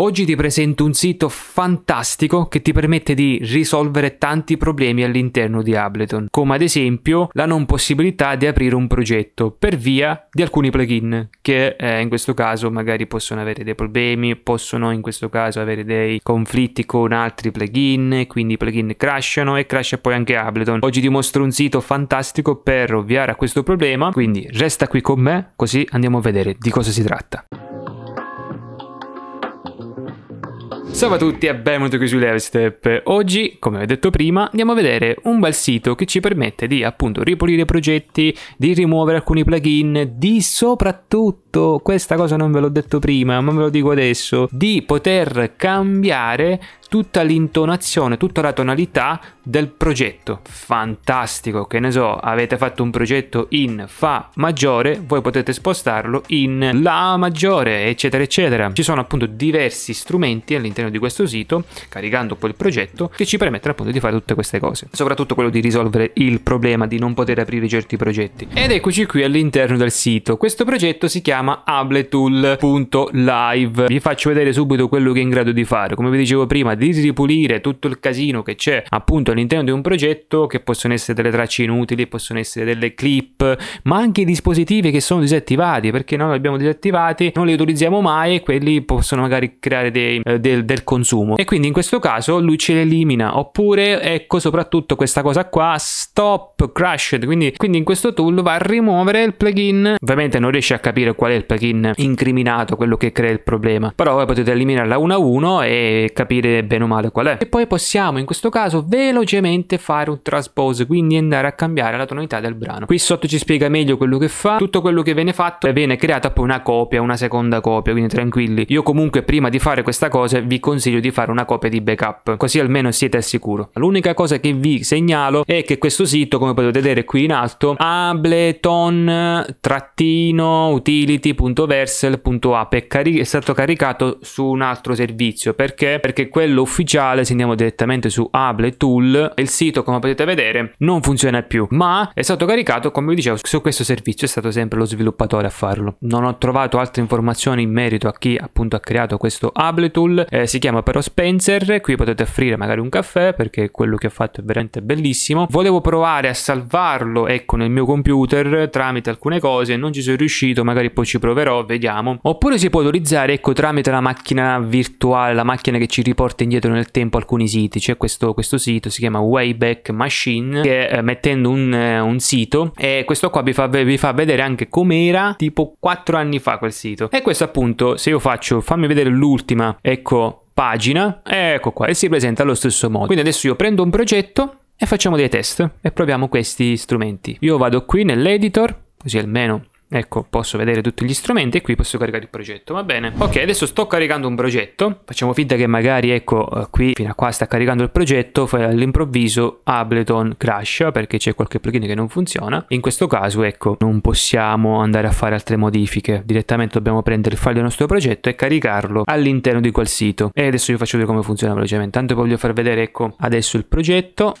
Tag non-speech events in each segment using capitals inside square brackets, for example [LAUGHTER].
Oggi ti presento un sito fantastico che ti permette di risolvere tanti problemi all'interno di Ableton, come ad esempio la non possibilità di aprire un progetto per via di alcuni plugin che eh, in questo caso magari possono avere dei problemi, possono in questo caso avere dei conflitti con altri plugin, quindi i plugin crashano e crasha poi anche Ableton. Oggi ti mostro un sito fantastico per ovviare a questo problema, quindi resta qui con me così andiamo a vedere di cosa si tratta. Salve a tutti e benvenuti qui su Levelstep. Oggi, come ho detto prima, andiamo a vedere un bel sito che ci permette di appunto ripulire progetti, di rimuovere alcuni plugin, di soprattutto, questa cosa non ve l'ho detto prima, ma ve lo dico adesso, di poter cambiare tutta l'intonazione, tutta la tonalità del progetto. Fantastico, che ne so, avete fatto un progetto in Fa maggiore, voi potete spostarlo in La maggiore, eccetera, eccetera. Ci sono appunto diversi strumenti all'interno di questo sito, caricando poi il progetto, che ci permettono appunto di fare tutte queste cose. Soprattutto quello di risolvere il problema di non poter aprire certi progetti. Ed eccoci qui all'interno del sito. Questo progetto si chiama abletool.live. Vi faccio vedere subito quello che è in grado di fare. Come vi dicevo prima, disripulire tutto il casino che c'è appunto all'interno di un progetto, che possono essere delle tracce inutili, possono essere delle clip, ma anche i dispositivi che sono disattivati, perché noi li abbiamo disattivati, non li utilizziamo mai e quelli possono magari creare dei, eh, del, del consumo. E quindi in questo caso lui ce le elimina, oppure ecco soprattutto questa cosa qua, stop crushed, quindi, quindi in questo tool va a rimuovere il plugin, ovviamente non riesce a capire qual è il plugin incriminato, quello che crea il problema, però voi potete eliminarla uno a uno e capire bene o male qual è. E poi possiamo in questo caso velocemente fare un transpose, quindi andare a cambiare la tonalità del brano. Qui sotto ci spiega meglio quello che fa, tutto quello che viene fatto viene creata poi una copia, una seconda copia, quindi tranquilli. Io comunque prima di fare questa cosa vi consiglio di fare una copia di backup, così almeno siete al sicuro. L'unica cosa che vi segnalo è che questo sito, come potete vedere qui in alto, ableton-utility.versel.app è, è stato caricato su un altro servizio, perché? Perché quello quello ufficiale, se andiamo direttamente su Able Tool, il sito come potete vedere non funziona più, ma è stato caricato come vi dicevo su questo servizio, è stato sempre lo sviluppatore a farlo. Non ho trovato altre informazioni in merito a chi appunto ha creato questo Able Tool, eh, si chiama però Spencer, qui potete offrire magari un caffè perché quello che ho fatto è veramente bellissimo. Volevo provare a salvarlo ecco nel mio computer tramite alcune cose, non ci sono riuscito, magari poi ci proverò, vediamo. Oppure si può autorizzare ecco tramite la macchina virtuale, la macchina che ci riporta indietro nel tempo alcuni siti. C'è questo, questo sito, si chiama Wayback Machine, che eh, mettendo un, eh, un, sito, e questo qua vi fa, vi fa vedere anche com'era tipo 4 anni fa quel sito. E questo appunto, se io faccio, fammi vedere l'ultima, ecco, pagina, ecco qua, e si presenta allo stesso modo. Quindi adesso io prendo un progetto e facciamo dei test e proviamo questi strumenti. Io vado qui nell'editor, così almeno Ecco, posso vedere tutti gli strumenti e qui posso caricare il progetto, va bene. Ok, adesso sto caricando un progetto, facciamo finta che magari, ecco, eh, qui fino a qua sta caricando il progetto, all'improvviso Ableton crash perché c'è qualche plugin che non funziona. In questo caso, ecco, non possiamo andare a fare altre modifiche, direttamente dobbiamo prendere il file del nostro progetto e caricarlo all'interno di quel sito. E adesso vi faccio vedere come funziona velocemente, tanto voglio far vedere, ecco, adesso il progetto.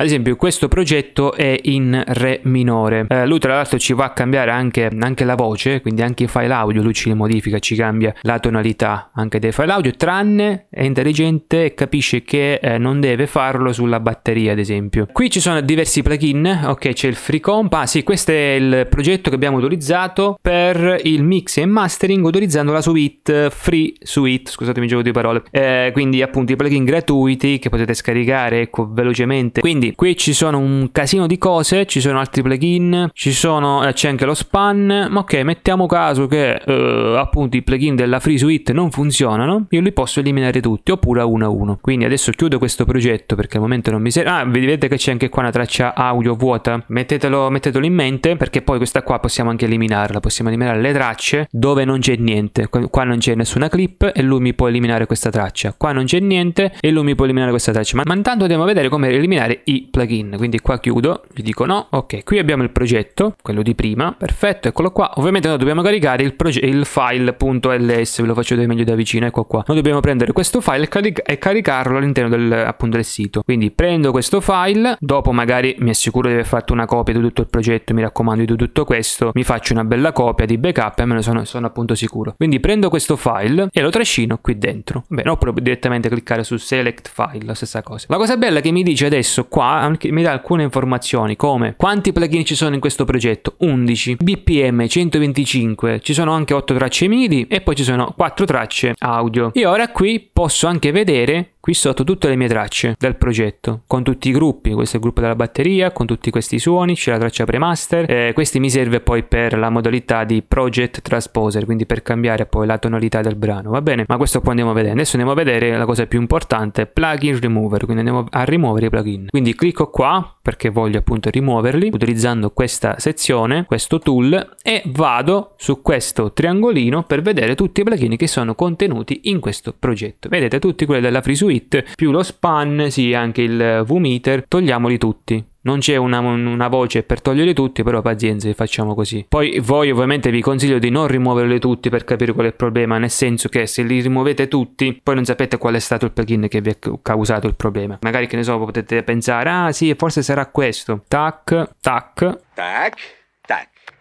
Ad esempio questo progetto è in Re minore. Eh, lui tra l'altro ci va a cambiare anche, anche, la voce, quindi anche i file audio, lui ci modifica, ci cambia la tonalità anche dei file audio, tranne è intelligente e capisce che eh, non deve farlo sulla batteria ad esempio. Qui ci sono diversi plugin, ok c'è il free comp ah sì questo è il progetto che abbiamo utilizzato per il mix e mastering utilizzando la suite Free Suite, scusatemi il gioco di parole, eh, quindi appunto i plugin gratuiti che potete scaricare ecco velocemente. Quindi qui ci sono un casino di cose, ci sono altri plugin, ci sono, eh, c'è anche lo span, ma ok, mettiamo caso che eh, appunto i plugin della Free Suite non funzionano, io li posso eliminare tutti, oppure a uno a uno. Quindi adesso chiudo questo progetto perché al momento non mi serve. Ah, vedete che c'è anche qua una traccia audio vuota, mettetelo, mettetelo in mente perché poi questa qua possiamo anche eliminarla, possiamo eliminare le tracce dove non c'è niente, qua non c'è nessuna clip e lui mi può eliminare questa traccia, qua non c'è niente e lui mi può eliminare questa traccia, ma, ma intanto andiamo a vedere come eliminare i plugin. Quindi qua chiudo, gli dico no, ok, qui abbiamo il progetto, quello di prima, perfetto, eccolo qua. Ovviamente noi dobbiamo caricare il, il file.ls, ve lo faccio vedere meglio da vicino, ecco qua. Noi dobbiamo prendere questo file e, caric e caricarlo all'interno del, del sito. Quindi prendo questo file, dopo magari mi assicuro di aver fatto una copia di tutto il progetto, mi raccomando di tutto questo, mi faccio una bella copia di backup e me ne sono, sono appunto sicuro. Quindi prendo questo file e lo trascino qui dentro. Bene, oppure direttamente cliccare su select file, la stessa cosa. La cosa bella che mi dice adesso qua anche, mi dà alcune informazioni come quanti plugin ci sono in questo progetto? 11, BPM 125, ci sono anche 8 tracce MIDI e poi ci sono 4 tracce audio. E ora qui posso anche vedere Qui sotto tutte le mie tracce del progetto, con tutti i gruppi, questo è il gruppo della batteria, con tutti questi suoni, c'è la traccia premaster, eh, questi mi serve poi per la modalità di project transposer, quindi per cambiare poi la tonalità del brano, va bene? Ma questo poi andiamo a vedere, adesso andiamo a vedere la cosa più importante, plugin remover, quindi andiamo a rimuovere i plugin. Quindi clicco qua, perché voglio appunto rimuoverli, utilizzando questa sezione, questo tool, e vado su questo triangolino per vedere tutti i plugin che sono contenuti in questo progetto. Vedete tutti quelli della frisura tweet, più lo span, sì, anche il vmeter, togliamoli tutti. Non c'è una, una, voce per toglierli tutti, però pazienza, facciamo così. Poi voi ovviamente vi consiglio di non rimuoverli tutti per capire qual è il problema, nel senso che se li rimuovete tutti, poi non sapete qual è stato il plugin che vi ha causato il problema. Magari che ne so, potete pensare, ah sì, forse sarà questo. Tac, tac. Tac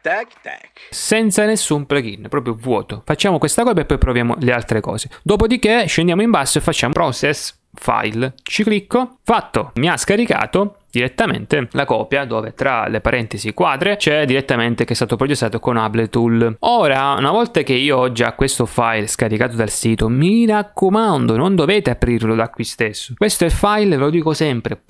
tac, tac. Senza nessun plugin, proprio vuoto. Facciamo questa cosa e poi proviamo le altre cose. Dopodiché scendiamo in basso e facciamo process file, ci clicco, fatto, mi ha scaricato direttamente la copia dove tra le parentesi quadre c'è direttamente che è stato processato con Able Tool. Ora, una volta che io ho già questo file scaricato dal sito, mi raccomando, non dovete aprirlo da qui stesso. Questo è file, ve lo dico sempre,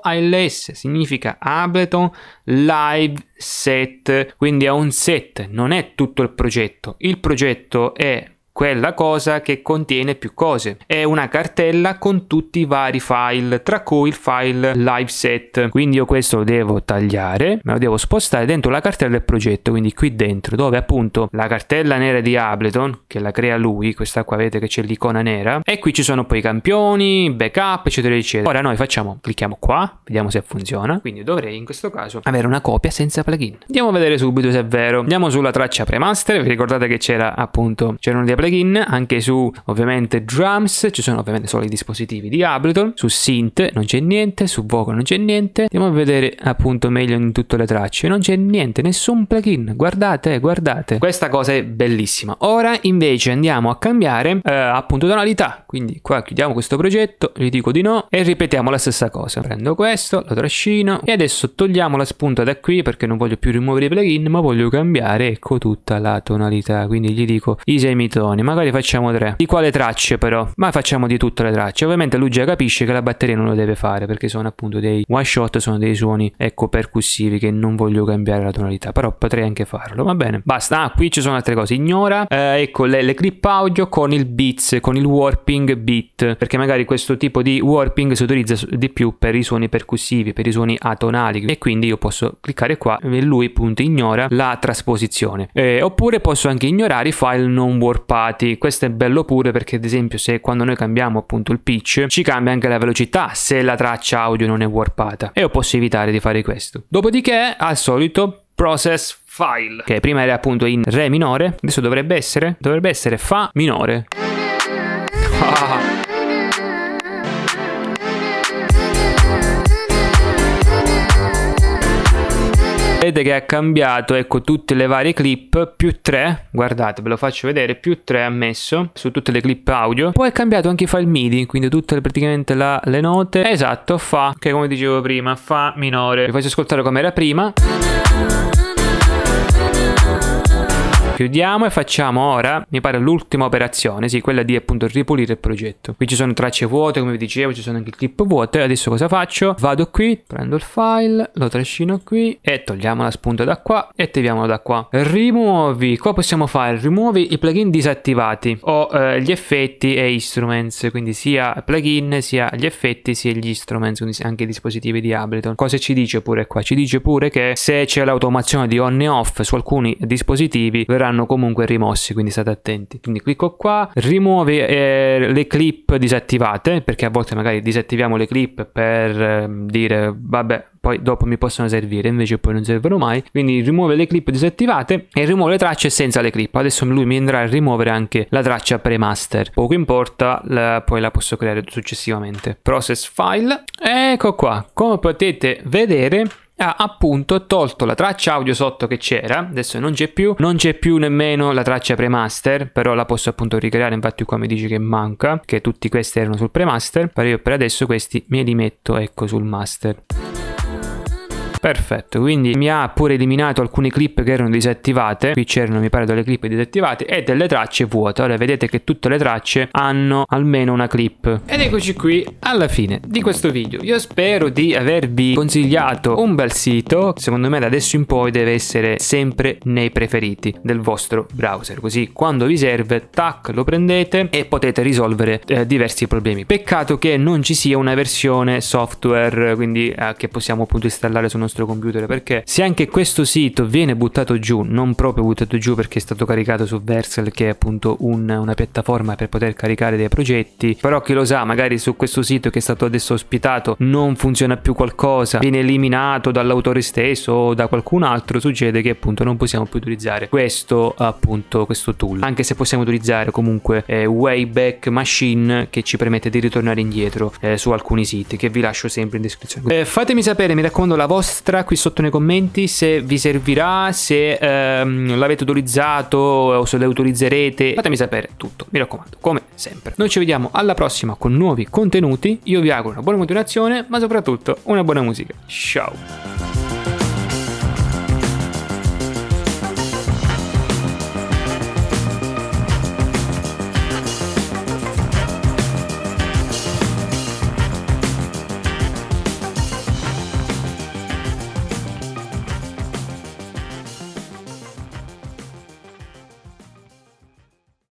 .als, significa Ableton Live Set, quindi è un set, non è tutto il progetto. Il progetto è quella cosa che contiene più cose. È una cartella con tutti i vari file, tra cui il file live set. Quindi io questo lo devo tagliare, me lo devo spostare dentro la cartella del progetto, quindi qui dentro, dove appunto la cartella nera di Ableton, che la crea lui, questa qua vedete che c'è l'icona nera, e qui ci sono poi i campioni, backup, eccetera, eccetera. Ora noi facciamo, clicchiamo qua, vediamo se funziona, quindi dovrei in questo caso avere una copia senza plugin. Andiamo a vedere subito se è vero. Andiamo sulla traccia premaster, vi ricordate che c'era appunto, c'erano dei plugin plugin, anche su ovviamente drums, ci sono ovviamente solo i dispositivi di Ableton, su synth non c'è niente, su vocal non c'è niente, andiamo a vedere appunto meglio in tutte le tracce, non c'è niente, nessun plugin, guardate, guardate, questa cosa è bellissima. Ora invece andiamo a cambiare eh, appunto tonalità, quindi qua chiudiamo questo progetto, gli dico di no e ripetiamo la stessa cosa, prendo questo, lo trascino e adesso togliamo la spunta da qui perché non voglio più rimuovere i plugin ma voglio cambiare ecco tutta la tonalità, quindi gli dico i semitoni canzoni, magari facciamo tre. Di quale tracce però? Ma facciamo di tutte le tracce. Ovviamente lui già capisce che la batteria non lo deve fare perché sono appunto dei one shot, sono dei suoni ecco percussivi che non voglio cambiare la tonalità, però potrei anche farlo, va bene. Basta, ah, qui ci sono altre cose, ignora, eh, ecco le, le, clip audio con il beats, con il warping beat, perché magari questo tipo di warping si utilizza di più per i suoni percussivi, per i suoni atonali e quindi io posso cliccare qua e lui appunto ignora la trasposizione. Eh, oppure posso anche ignorare i file non warpati elevati. Questo è bello pure perché ad esempio se quando noi cambiamo appunto il pitch ci cambia anche la velocità se la traccia audio non è warpata e io posso evitare di fare questo. Dopodiché al solito process file che prima era appunto in re minore, adesso dovrebbe essere dovrebbe essere fa minore. [LAUGHS] Ah. vedete che ha cambiato ecco tutte le varie clip più 3 guardate ve lo faccio vedere più 3 ha messo su tutte le clip audio poi ha cambiato anche i file midi quindi tutte praticamente la, le note esatto fa che come dicevo prima fa minore vi faccio ascoltare come era prima Chiudiamo e facciamo ora, mi pare l'ultima operazione, sì, quella di appunto ripulire il progetto. Qui ci sono tracce vuote, come vi dicevo, ci sono anche clip vuote. Adesso cosa faccio? Vado qui, prendo il file, lo trascino qui e togliamo la spunta da qua e attiviamolo da qua. Rimuovi, qua possiamo fare, rimuovi i plugin disattivati o eh, gli effetti e instruments, quindi sia plugin, sia gli effetti, sia gli instruments, quindi anche i dispositivi di Ableton. Cosa ci dice pure qua? Ci dice pure che se c'è l'automazione di on e off su alcuni dispositivi verrà verranno comunque rimossi, quindi state attenti. Quindi clicco qua, rimuove eh, le clip disattivate, perché a volte magari disattiviamo le clip per eh, dire vabbè poi dopo mi possono servire, invece poi non servono mai. Quindi rimuove le clip disattivate e rimuove le tracce senza le clip. Adesso lui mi andrà a rimuovere anche la traccia pre-master. Poco importa, la, poi la posso creare successivamente. Process file. Ecco qua. Come potete vedere ha appunto tolto la traccia audio sotto che c'era, adesso non c'è più, non c'è più nemmeno la traccia premaster, però la posso appunto ricreare, infatti qua mi dice che manca, che tutti questi erano sul premaster, però io per adesso questi me li metto ecco sul master. Perfetto, quindi mi ha pure eliminato alcune clip che erano disattivate, qui c'erano mi pare delle clip disattivate e delle tracce vuote, ora vedete che tutte le tracce hanno almeno una clip. Ed eccoci qui alla fine di questo video, io spero di avervi consigliato un bel sito, secondo me da adesso in poi deve essere sempre nei preferiti del vostro browser, così quando vi serve tac lo prendete e potete risolvere eh, diversi problemi. Peccato che non ci sia una versione software, quindi eh, che possiamo appunto installare su uno vostro computer perché se anche questo sito viene buttato giù, non proprio buttato giù perché è stato caricato su Versal che è appunto un, una piattaforma per poter caricare dei progetti, però chi lo sa magari su questo sito che è stato adesso ospitato non funziona più qualcosa, viene eliminato dall'autore stesso o da qualcun altro, succede che appunto non possiamo più utilizzare questo appunto questo tool, anche se possiamo utilizzare comunque eh, Wayback Machine che ci permette di ritornare indietro eh, su alcuni siti che vi lascio sempre in descrizione. Eh, fatemi sapere, mi raccomando, la vostra destra qui sotto nei commenti se vi servirà, se ehm, l'avete utilizzato o se le utilizzerete. Fatemi sapere tutto, mi raccomando, come sempre. Noi ci vediamo alla prossima con nuovi contenuti. Io vi auguro una buona continuazione, ma soprattutto una buona musica. Ciao!